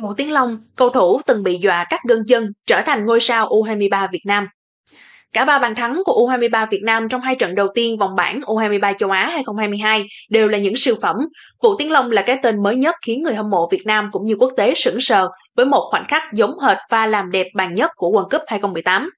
Vũ Tiến Long, cầu thủ từng bị dọa cắt gân chân, trở thành ngôi sao U23 Việt Nam. Cả ba bàn thắng của U23 Việt Nam trong hai trận đầu tiên vòng bảng U23 châu Á 2022 đều là những siêu phẩm. Vũ Tiến Long là cái tên mới nhất khiến người hâm mộ Việt Nam cũng như quốc tế sững sờ với một khoảnh khắc giống hệt pha làm đẹp bàn nhất của World Cup 2018.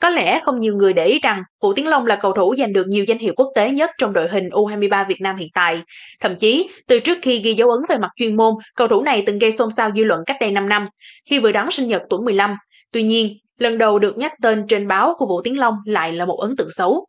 Có lẽ không nhiều người để ý rằng Vũ Tiến Long là cầu thủ giành được nhiều danh hiệu quốc tế nhất trong đội hình U23 Việt Nam hiện tại. Thậm chí, từ trước khi ghi dấu ấn về mặt chuyên môn, cầu thủ này từng gây xôn xao dư luận cách đây 5 năm, khi vừa đón sinh nhật tuổi 15. Tuy nhiên, lần đầu được nhắc tên trên báo của Vũ Tiến Long lại là một ấn tượng xấu.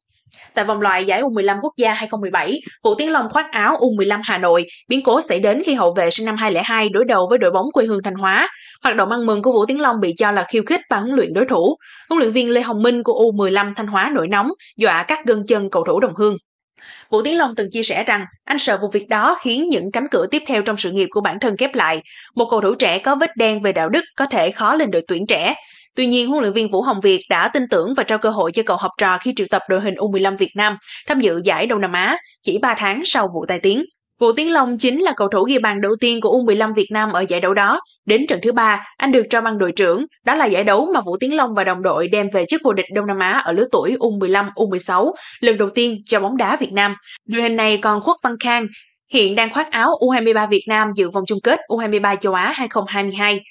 Tại vòng loại giải U15 quốc gia 2017, Vũ Tiến Long khoác áo U15 Hà Nội, biến cố xảy đến khi hậu vệ sinh năm 2002 đối đầu với đội bóng quê hương Thanh Hóa. Hoạt động ăn mừng của Vũ Tiến Long bị cho là khiêu khích ban huấn luyện đối thủ. Huấn luyện viên Lê Hồng Minh của U15 Thanh Hóa nổi nóng, dọa các gân chân cầu thủ đồng hương. Vũ Tiến Long từng chia sẻ rằng anh sợ vụ việc đó khiến những cánh cửa tiếp theo trong sự nghiệp của bản thân kép lại. Một cầu thủ trẻ có vết đen về đạo đức có thể khó lên đội tuyển trẻ. Tuy nhiên, huấn luyện viên Vũ Hồng Việt đã tin tưởng và trao cơ hội cho cậu học trò khi triệu tập đội hình U15 Việt Nam tham dự giải Đông Nam Á chỉ 3 tháng sau vụ tai tiếng. Vũ Tiến Long chính là cầu thủ ghi bàn đầu tiên của U15 Việt Nam ở giải đấu đó. Đến trận thứ ba, anh được cho băng đội trưởng. Đó là giải đấu mà Vũ Tiến Long và đồng đội đem về chức vô địch Đông Nam Á ở lứa tuổi U15, U16, lần đầu tiên cho bóng đá Việt Nam. Đội hình này còn Khuất Văn Khang, hiện đang khoác áo U23 Việt Nam dự vòng chung kết U23 châu Á 2022.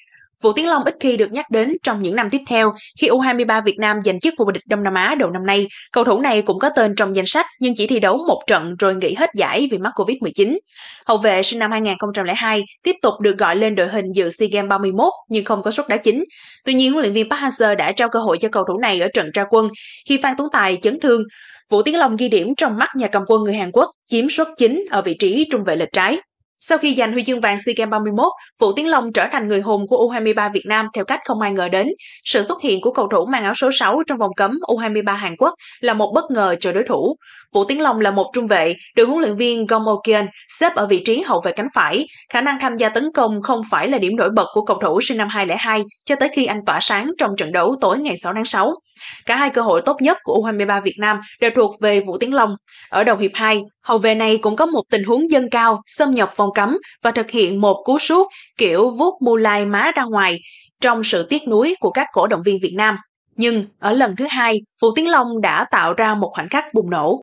Vũ Tiến Long ít khi được nhắc đến trong những năm tiếp theo khi U23 Việt Nam giành chức vô địch Đông Nam Á đầu năm nay. Cầu thủ này cũng có tên trong danh sách nhưng chỉ thi đấu một trận rồi nghỉ hết giải vì mắc Covid-19. Hậu vệ sinh năm 2002 tiếp tục được gọi lên đội hình dự SEA Games 31 nhưng không có suất đá chính. Tuy nhiên, huấn luyện viên Park Hang-seo đã trao cơ hội cho cầu thủ này ở trận ra quân khi Phan Tuấn Tài chấn thương. Vũ Tiến Long ghi điểm trong mắt nhà cầm quân người Hàn Quốc chiếm suất chính ở vị trí trung vệ lệch trái. Sau khi giành huy chương vàng SEA Games 31, Vũ Tiến Long trở thành người hùng của U23 Việt Nam theo cách không ai ngờ đến. Sự xuất hiện của cầu thủ mang áo số 6 trong vòng cấm U23 Hàn Quốc là một bất ngờ cho đối thủ. Vũ Tiến Long là một trung vệ, được huấn luyện viên Gong Okien xếp ở vị trí hậu vệ cánh phải. Khả năng tham gia tấn công không phải là điểm nổi bật của cầu thủ sinh năm 2002 cho tới khi anh tỏa sáng trong trận đấu tối ngày 6 tháng 6. Cả hai cơ hội tốt nhất của U23 Việt Nam đều thuộc về Vũ Tiến Long. Ở đầu hiệp 2, hậu vệ này cũng có một tình huống dâng cao, xâm nhập vào môn cấm và thực hiện một cú sút kiểu vuốt mu lai má ra ngoài trong sự tiếc nuối của các cổ động viên Việt Nam. Nhưng ở lần thứ hai, Phù Tiến Long đã tạo ra một khoảnh khắc bùng nổ.